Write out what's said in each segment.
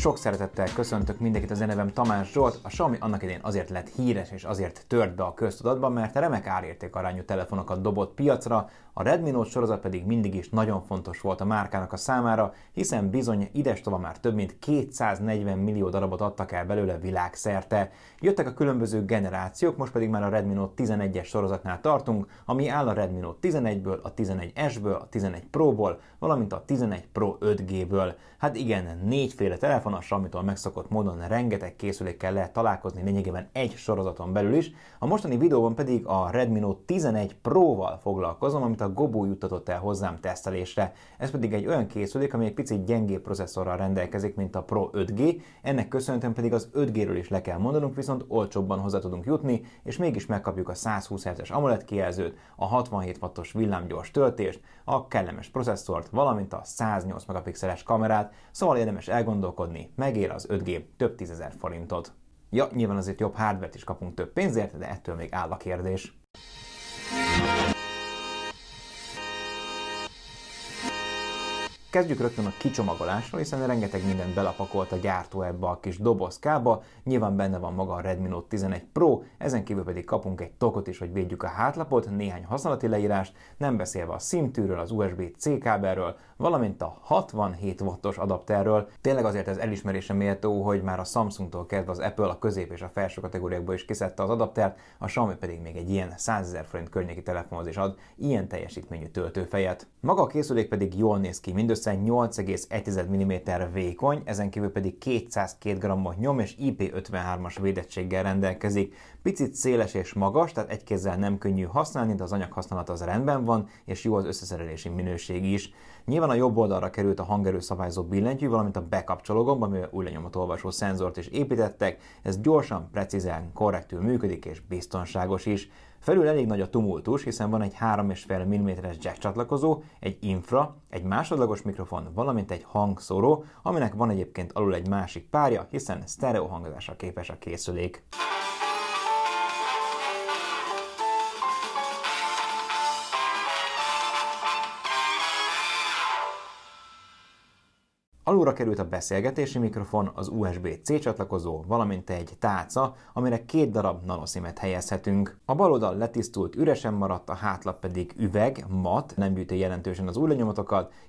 Sok szeretettel köszöntök mindenkit, az én nevem Tamás Zsolt. A Xiaomi annak idén azért lett híres és azért tört be a köztudatban, mert remek árérték arányú telefonokat dobott piacra, a Redmi Note sorozat pedig mindig is nagyon fontos volt a márkának a számára, hiszen bizony tova már több mint 240 millió darabot adtak el belőle világszerte. Jöttek a különböző generációk, most pedig már a Redmi Note 11-es sorozatnál tartunk, ami áll a Redmi Note 11-ből, a 11S-ből, a 11 Pro-ból, valamint a 11 Pro 5G-ből. Hát igen, négyféle telefon színvonasra, amitől megszokott módon rengeteg készülékkel lehet találkozni lényegében egy sorozaton belül is. A mostani videóban pedig a Redmi Note 11 Pro-val foglalkozom, amit a Gobo juttatott el hozzám tesztelésre. Ez pedig egy olyan készülék, ami egy picit gyengébb processzorral rendelkezik, mint a Pro 5G, ennek köszönhetően pedig az 5G-ről is le kell mondanunk, viszont olcsóbban hozzá tudunk jutni, és mégis megkapjuk a 120 Hz-es AMOLED kijelzőt, a 67 wattos villámgyors töltést, a kellemes processzort, valamint a 108 megapixeles kamerát, szóval érdemes elgondolkodni, venni. Megér az 5G több tízezer forintot. Ja, nyilván azért jobb hardvert is kapunk több pénzért, de ettől még áll a kérdés. Kezdjük rögtön a kicsomagolásról, hiszen rengeteg mindent belapakolt a gyártó ebbe a kis dobozkába, nyilván benne van maga a Redmi Note 11 Pro, ezen kívül pedig kapunk egy tokot is, hogy védjük a hátlapot, néhány használati leírást, nem beszélve a szimtűről, az USB-C kábelről, valamint a 67 wattos adapterről. Tényleg azért ez elismerése méltó, hogy már a Samsungtól kezdve az Apple a közép és a felső kategóriákból is kiszedte az adaptert, a Xiaomi pedig még egy ilyen 100 ezer forint környéki telefonhoz is ad ilyen teljesítményű töltőfejet. Maga a készülék pedig jól néz ki, mindössze mindössze 8,1 mm vékony, ezen kívül pedig 202 g nyom és IP53-as védettséggel rendelkezik. Picit széles és magas, tehát egy kézzel nem könnyű használni, de az anyag az rendben van, és jó az összeszerelési minőség is. Nyilván a jobb oldalra került a hangerő szabályzó billentyű, valamint a bekapcsoló gomb, amivel új lenyomatolvasó szenzort is építettek. Ez gyorsan, precízen, korrektül működik és biztonságos is. Felül elég nagy a tumultus, hiszen van egy 3,5 mm-es jack csatlakozó, egy infra, egy másodlagos mikrofon, valamint egy hangszóró, aminek van egyébként alul egy másik párja, hiszen sztereó hangzásra képes a készülék. Alulra került a beszélgetési mikrofon, az USB-C csatlakozó, valamint egy tálca, amire két darab nanoszimet helyezhetünk. A bal oldal letisztult, üresen maradt, a hátlap pedig üveg, mat, nem gyűjti jelentősen az új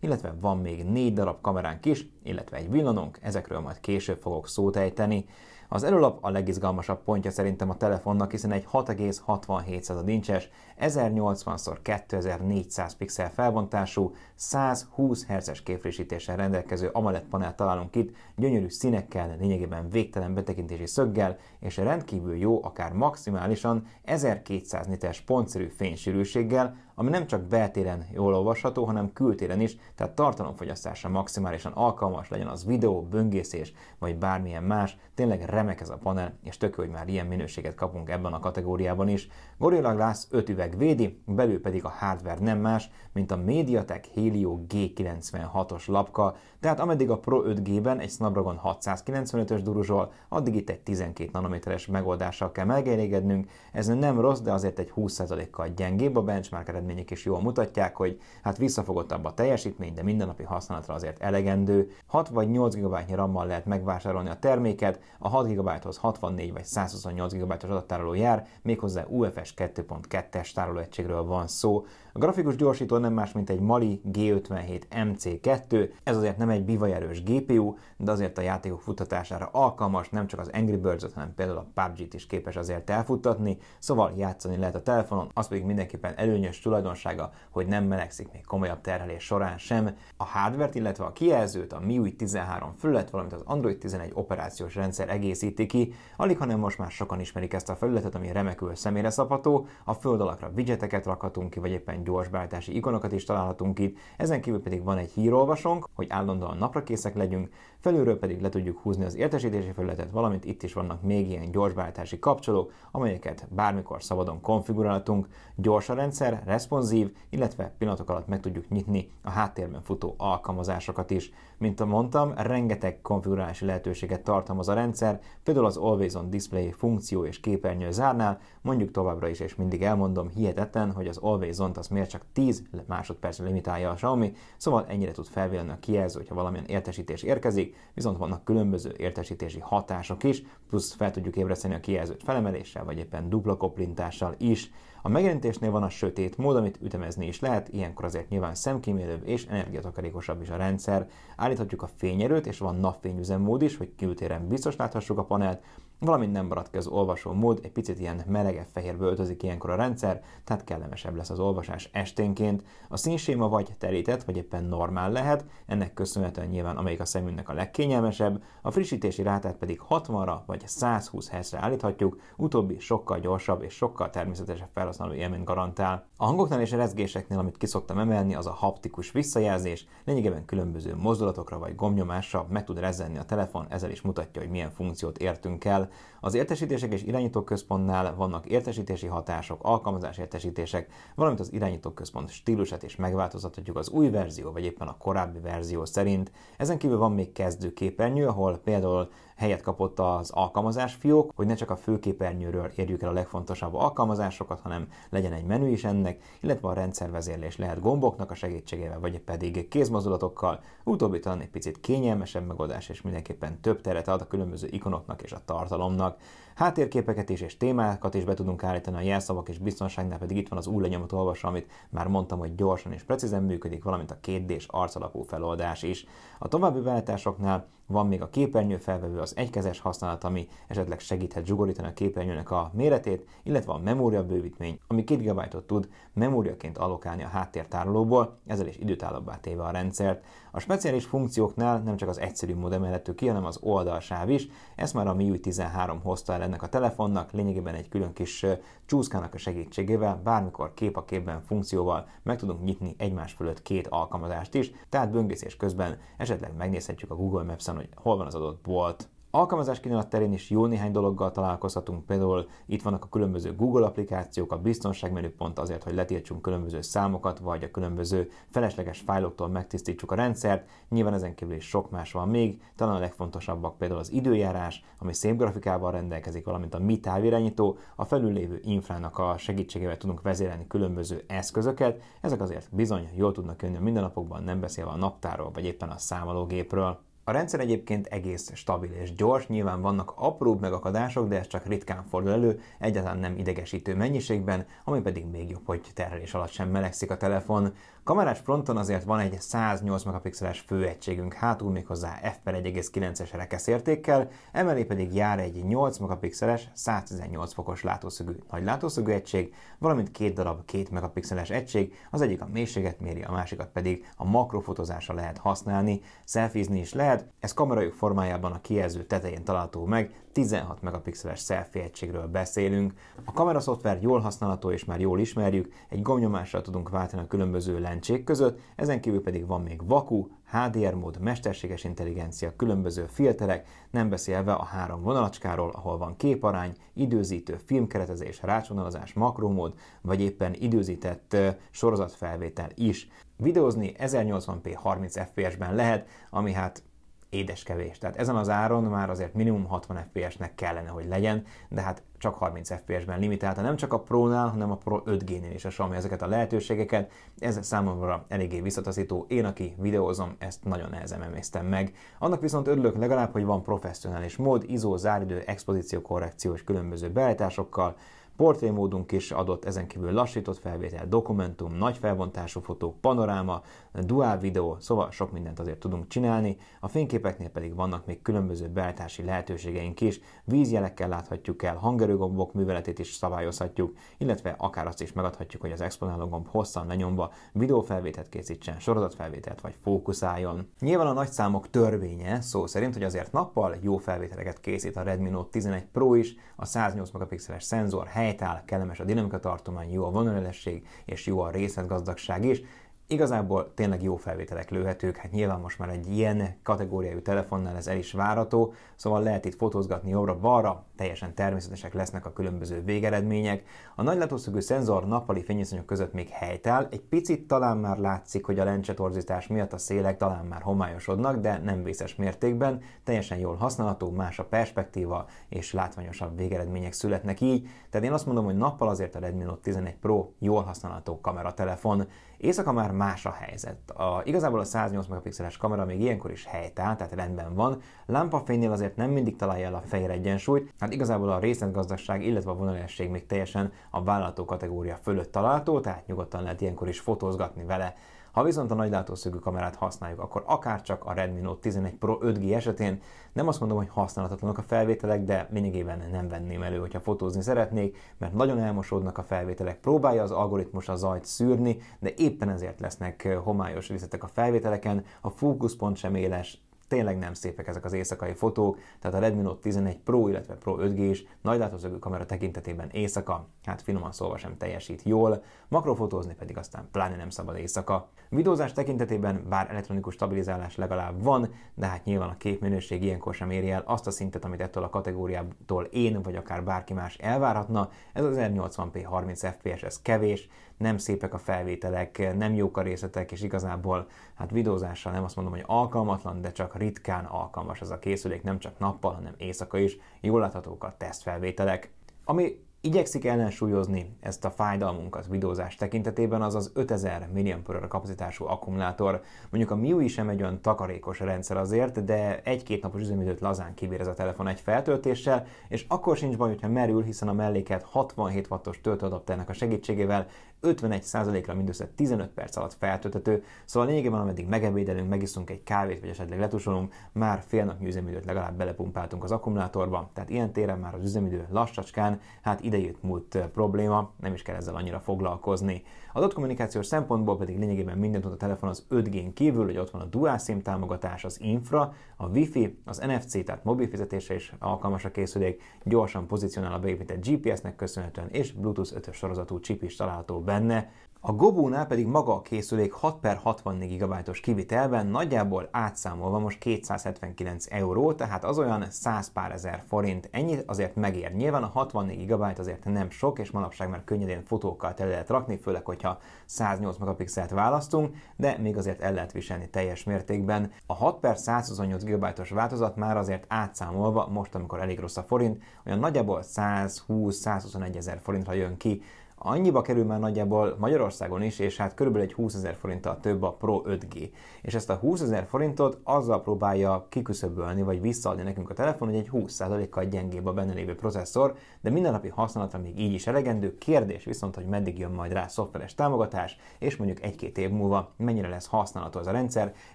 illetve van még négy darab kameránk is, illetve egy villanunk, ezekről majd később fogok szót ejteni. Az előlap a legizgalmasabb pontja szerintem a telefonnak, hiszen egy 6,67 incses, 1080x2400 pixel felbontású, 120 Hz es képfrissítéssel rendelkező AMOLED panel találunk itt, gyönyörű színekkel, lényegében végtelen betekintési szöggel, és rendkívül jó, akár maximálisan 1200 nites pontszerű fénysűrűséggel, ami nem csak beltéren jól olvasható, hanem kültéren is, tehát tartalomfogyasztásra maximálisan alkalmas, legyen az videó, böngészés, vagy bármilyen más. Tényleg remek ez a panel, és tök, hogy már ilyen minőséget kapunk ebben a kategóriában is. Gorilla Glass 5 üveg védi, belül pedig a hardware nem más, mint a MediaTek Helio G96-os lapka, tehát ameddig a Pro 5G-ben egy Snapdragon 695-ös duruzsol, addig itt egy 12 nanométeres megoldással kell megelégednünk. Ez nem rossz, de azért egy 20%-kal gyengébb a benchmark eredmények is jól mutatják, hogy hát visszafogottabb a teljesítmény, de mindennapi használatra azért elegendő. 6 vagy 8 GB RAM-mal lehet megvásárolni a terméket, a 6 GB-hoz 64 vagy 128 GB-os adattároló jár, méghozzá UFS 2.2-es tárolóegységről van szó. A grafikus gyorsító nem más, mint egy Mali G57 MC2, ez azért nem nem egy bivajerős GPU, de azért a játékok futtatására alkalmas, nem csak az Angry birds hanem például a PUBG-t is képes azért elfuttatni, szóval játszani lehet a telefonon, az pedig mindenképpen előnyös tulajdonsága, hogy nem melegszik még komolyabb terhelés során sem. A hardware illetve a kijelzőt, a MIUI 13 fölött, valamint az Android 11 operációs rendszer egészíti ki, alig hanem most már sokan ismerik ezt a felületet, ami remekül személyre szabható, a föld alakra widgeteket rakhatunk ki, vagy éppen gyors ikonokat is találhatunk itt, ezen kívül pedig van egy hírolvasónk, hogy állandóan állandóan napra készek legyünk, felülről pedig le tudjuk húzni az értesítési felületet, valamint itt is vannak még ilyen váltási kapcsolók, amelyeket bármikor szabadon konfigurálhatunk. Gyors a rendszer, responsív, illetve pillanatok alatt meg tudjuk nyitni a háttérben futó alkalmazásokat is. Mint mondtam, rengeteg konfigurálási lehetőséget tartalmaz a rendszer, például az Always on Display funkció és képernyő zárnál, mondjuk továbbra is, és mindig elmondom, hihetetlen, hogy az Always on az miért csak 10 másodperc limitálja a Xiaomi, szóval ennyire tud felvélni a kijelző, hogyha valamilyen értesítés érkezik, viszont vannak különböző értesítési hatások is, plusz fel tudjuk ébreszteni a kijelzőt felemeléssel, vagy éppen dupla koplintással is. A megjelentésnél van a sötét mód, amit ütemezni is lehet, ilyenkor azért nyilván szemkímélőbb és energiatakarékosabb is a rendszer. Állíthatjuk a fényerőt, és van napfényüzemmód is, hogy kültéren biztos láthassuk a panelt, valamint nem az olvasó mód, egy picit ilyen melegebb fehérbe öltözik ilyenkor a rendszer, tehát kellemesebb lesz az olvasás esténként. A színséma vagy terített, vagy éppen normál lehet, ennek köszönhetően nyilván amelyik a szemünknek a legkényelmesebb, a frissítési rátát pedig 60-ra vagy 120 Hz-re állíthatjuk, utóbbi sokkal gyorsabb és sokkal természetesebb felhasználó élményt garantál. A hangoknál és a rezgéseknél, amit kiszoktam emelni, az a haptikus visszajelzés, lényegében különböző mozdulatokra vagy gomnyomásra meg tud rezenni a telefon, ezzel is mutatja, hogy milyen funkciót értünk el. Az értesítések és irányítóközpontnál vannak értesítési hatások, alkalmazás értesítések, valamint az irányítóközpont stílusát is megváltoztatjuk az új verzió, vagy éppen a korábbi verzió szerint. Ezen kívül van még képernyő, ahol például helyet kapott az alkalmazás fiók, hogy ne csak a főképernyőről érjük el a legfontosabb alkalmazásokat, hanem legyen egy menü is ennek, illetve a rendszervezérlés lehet gomboknak a segítségével, vagy pedig kézmozdulatokkal. Utóbbi talán egy picit kényelmesebb megoldás, és mindenképpen több teret ad a különböző ikonoknak és a tartalomnak. Háttérképeket is és témákat is be tudunk állítani a jelszavak és biztonságnál pedig itt van az új lenyomat olvasó, amit már mondtam, hogy gyorsan és precízen működik, valamint a 2D-s arcalapú feloldás is. A további beállításoknál van még a képernyő felvevő, az egykezes használat, ami esetleg segíthet zsugorítani a képernyőnek a méretét, illetve a memória bővítmény, ami 2 GB-ot tud memóriaként allokálni a háttértárolóból, ezzel is időtállóbbá téve a rendszert. A speciális funkcióknál nem csak az egyszerű mód emelhető ki, hanem az oldalsáv is. Ezt már a MIUI 13 hozta el ennek a telefonnak, lényegében egy külön kis csúszkának a segítségével, bármikor kép a képben funkcióval meg tudunk nyitni egymás fölött két alkalmazást is, tehát böngészés közben esetleg megnézhetjük a Google Maps-en, hogy hol van az adott bolt, Alkalmazás kínálat terén is jó néhány dologgal találkozhatunk, például itt vannak a különböző Google applikációk, a biztonságmenüpont azért, hogy letiltsunk különböző számokat, vagy a különböző felesleges fájloktól megtisztítsuk a rendszert, nyilván ezen kívül is sok más van még, talán a legfontosabbak például az időjárás, ami szép grafikával rendelkezik, valamint a mi távirányító, a felüllévő infrának a segítségével tudunk vezérelni különböző eszközöket, ezek azért bizony jól tudnak jönni a mindennapokban, nem beszélve a naptáról, vagy éppen a számológépről. A rendszer egyébként egész stabil és gyors, nyilván vannak apróbb megakadások, de ez csak ritkán fordul elő, egyáltalán nem idegesítő mennyiségben, ami pedig még jobb, hogy terhelés alatt sem melegszik a telefon. Kamerás fronton azért van egy 108 megapixeles főegységünk hátul méghozzá f1,9-es értékkel, emellé pedig jár egy 8 megapixeles, 118 fokos látószögű nagy látószögű egység, valamint két darab 2 megapixeles egység, az egyik a mélységet méri, a másikat pedig a makrofotozásra lehet használni, szelfizni is lehet, képet, ez kamerajuk formájában a kijelző tetején található meg, 16 megapixeles selfie egységről beszélünk. A kamera szoftver jól használható és már jól ismerjük, egy gomnyomással tudunk váltani a különböző lencsék között, ezen kívül pedig van még vaku, HDR mód, mesterséges intelligencia, különböző filterek, nem beszélve a három vonalacskáról, ahol van képarány, időzítő, filmkeretezés, rácsvonalazás, makromód, vagy éppen időzített sorozatfelvétel is. Videózni 1080p 30 fps-ben lehet, ami hát édes kevés. Tehát ezen az áron már azért minimum 60 FPS-nek kellene, hogy legyen, de hát csak 30 FPS-ben limitálta, nem csak a Pro-nál, hanem a Pro 5G-nél is a Xiaomi ezeket a lehetőségeket. Ez számomra eléggé visszataszító. Én, aki videózom, ezt nagyon nehezen emésztem meg. Annak viszont örülök legalább, hogy van professzionális mód, ISO, záridő, expozíció, korrekció és különböző beállításokkal, portrémódunk is adott, ezen kívül lassított felvétel, dokumentum, nagy felbontású fotók, panoráma, dual videó, szóval sok mindent azért tudunk csinálni. A fényképeknél pedig vannak még különböző beállítási lehetőségeink is, vízjelekkel láthatjuk el, hangerőgombok műveletét is szabályozhatjuk, illetve akár azt is megadhatjuk, hogy az exponáló gomb hosszan lenyomva videófelvételt készítsen, sorozatfelvételt vagy fókuszáljon. Nyilván a nagy számok törvénye szó szerint, hogy azért nappal jó felvételeket készít a Redmi Note 11 Pro is, a 108 megapixeles szenzor hely helytáll, kellemes a dinamika tartomány, jó a vonalelesség és jó a részletgazdagság is. Igazából tényleg jó felvételek lőhetők, hát nyilván most már egy ilyen kategóriájú telefonnál ez el is várható, szóval lehet itt fotózgatni jobbra-balra, teljesen természetesek lesznek a különböző végeredmények. A nagy látószögű szenzor nappali fényviszonyok között még helytel, egy picit talán már látszik, hogy a lencsetorzítás miatt a szélek talán már homályosodnak, de nem vészes mértékben, teljesen jól használható, más a perspektíva, és látványosabb végeredmények születnek így. Tehát én azt mondom, hogy nappal azért a Redmi Note 11 Pro jól használható kameratelefon. Éjszaka már más a helyzet. A, igazából a 108 megapixeles kamera még ilyenkor is helytáll, tehát rendben van. Lámpafénynél azért nem mindig találja el a fehér egyensúlyt. Hát tehát igazából a részletgazdaság, illetve a vonalesség még teljesen a vállalató kategória fölött található, tehát nyugodtan lehet ilyenkor is fotózgatni vele. Ha viszont a nagy látószögű kamerát használjuk, akkor akár csak a Redmi Note 11 Pro 5G esetén nem azt mondom, hogy használhatatlanok a felvételek, de lényegében nem venném elő, hogyha fotózni szeretnék, mert nagyon elmosódnak a felvételek, próbálja az algoritmus a zajt szűrni, de éppen ezért lesznek eh, homályos részletek a felvételeken, a fókuszpont sem éles, tényleg nem szépek ezek az éjszakai fotók, tehát a Redmi Note 11 Pro, illetve Pro 5G-s nagy látószögű kamera tekintetében éjszaka, hát finoman szólva sem teljesít jól, makrofotózni pedig aztán pláne nem szabad éjszaka. Videózás tekintetében bár elektronikus stabilizálás legalább van, de hát nyilván a képminőség ilyenkor sem éri el azt a szintet, amit ettől a kategóriától én vagy akár bárki más elvárhatna, ez az 1080p 30 fps, ez kevés, nem szépek a felvételek, nem jók a részletek, és igazából hát videózással nem azt mondom, hogy alkalmatlan, de csak ritkán alkalmas ez a készülék, nem csak nappal, hanem éjszaka is. Jól láthatók a tesztfelvételek. Ami igyekszik ellensúlyozni ezt a fájdalmunkat videózás tekintetében, az az 5000 mAh kapacitású akkumulátor. Mondjuk a MIUI sem egy olyan takarékos rendszer azért, de egy-két napos üzemidőt lazán kibír ez a telefon egy feltöltéssel, és akkor sincs baj, hogyha merül, hiszen a melléket 67 wattos töltőadapternek a segítségével 51%-ra mindössze 15 perc alatt feltöltető, szóval lényegében ameddig megebédelünk, megiszunk egy kávét, vagy esetleg letusolunk, már fél napnyi üzemidőt legalább belepumpáltunk az akkumulátorba, tehát ilyen téren már az üzemidő lassacskán, hát idejét múlt probléma, nem is kell ezzel annyira foglalkozni. ott kommunikációs szempontból pedig lényegében mindent tud a telefon az 5G-n kívül, hogy ott van a Dual SIM támogatás, az infra, a WiFi, az NFC, tehát mobil fizetése is alkalmas a készülék, gyorsan pozícionál a beépített GPS-nek köszönhetően, és Bluetooth 5-ös sorozatú chip is található benne, a Gobónál pedig maga a készülék 6 per 64 GB-os kivitelben nagyjából átszámolva most 279 euró, tehát az olyan 100 pár ezer forint. Ennyit azért megér. Nyilván a 64 GB azért nem sok, és manapság már könnyedén fotókkal tele lehet rakni, főleg, hogyha 108 megapixelt választunk, de még azért el lehet viselni teljes mértékben. A 6 per 128 GB-os változat már azért átszámolva, most amikor elég rossz a forint, olyan nagyjából 120-121 ezer forintra jön ki annyiba kerül már nagyjából Magyarországon is, és hát körülbelül egy 20 ezer forinttal több a Pro 5G. És ezt a 20 ezer forintot azzal próbálja kiküszöbölni, vagy visszaadni nekünk a telefon, hogy egy 20%-kal gyengébb a benne lévő processzor, de mindennapi használatra még így is elegendő. Kérdés viszont, hogy meddig jön majd rá szoftveres támogatás, és mondjuk egy-két év múlva mennyire lesz használható az a rendszer.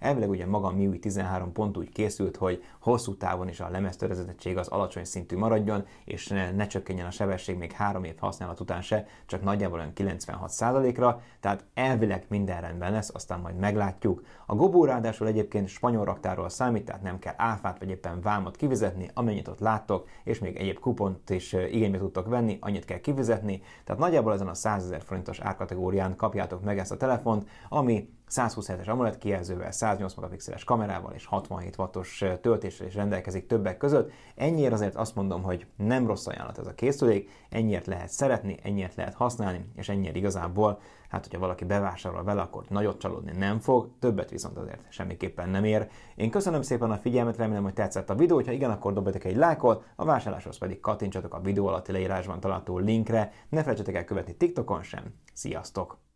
Elvileg ugye maga a MIUI 13 pont úgy készült, hogy hosszú távon is a lemeztörezettség az alacsony szintű maradjon, és ne, ne csökkenjen a sebesség még három év használat után se, csak nagyjából olyan 96%-ra, tehát elvileg minden rendben lesz, aztán majd meglátjuk. A gobó ráadásul egyébként spanyol raktáról számít, tehát nem kell áfát vagy éppen vámot kivizetni, amennyit ott láttok, és még egyéb kupont is igénybe tudtok venni, annyit kell kivizetni, tehát nagyjából ezen a 100 ezer forintos árkategórián kapjátok meg ezt a telefont, ami 120 Hz-es AMOLED kijelzővel, 108 megapixeles kamerával és 67 wattos töltéssel is rendelkezik többek között. Ennyiért azért azt mondom, hogy nem rossz ajánlat ez a készülék, ennyiért lehet szeretni, ennyiért lehet használni, és ennyiért igazából, hát hogyha valaki bevásárol vele, akkor nagyot csalódni nem fog, többet viszont azért semmiképpen nem ér. Én köszönöm szépen a figyelmet, remélem, hogy tetszett a videó, ha igen, akkor dobjatok egy lájkot, a vásárláshoz pedig kattintsatok a videó alatti leírásban található linkre, ne felejtsetek el követni TikTokon sem. Sziasztok!